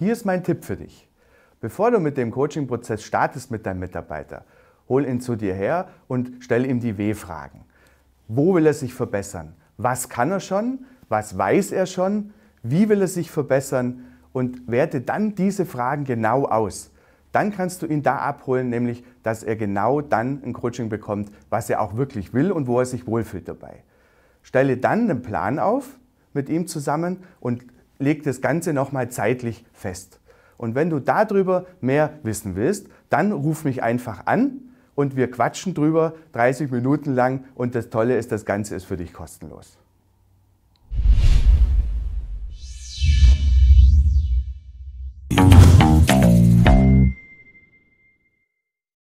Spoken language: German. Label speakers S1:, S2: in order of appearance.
S1: Hier ist mein Tipp für dich. Bevor du mit dem Coaching-Prozess startest mit deinem Mitarbeiter, hol ihn zu dir her und stell ihm die W-Fragen. Wo will er sich verbessern? Was kann er schon? Was weiß er schon? Wie will er sich verbessern? Und werte dann diese Fragen genau aus. Dann kannst du ihn da abholen, nämlich, dass er genau dann ein Coaching bekommt, was er auch wirklich will und wo er sich wohlfühlt dabei. Stelle dann einen Plan auf mit ihm zusammen und legt das Ganze nochmal zeitlich fest. Und wenn du darüber mehr wissen willst, dann ruf mich einfach an und wir quatschen drüber 30 Minuten lang und das Tolle ist, das Ganze ist für dich kostenlos.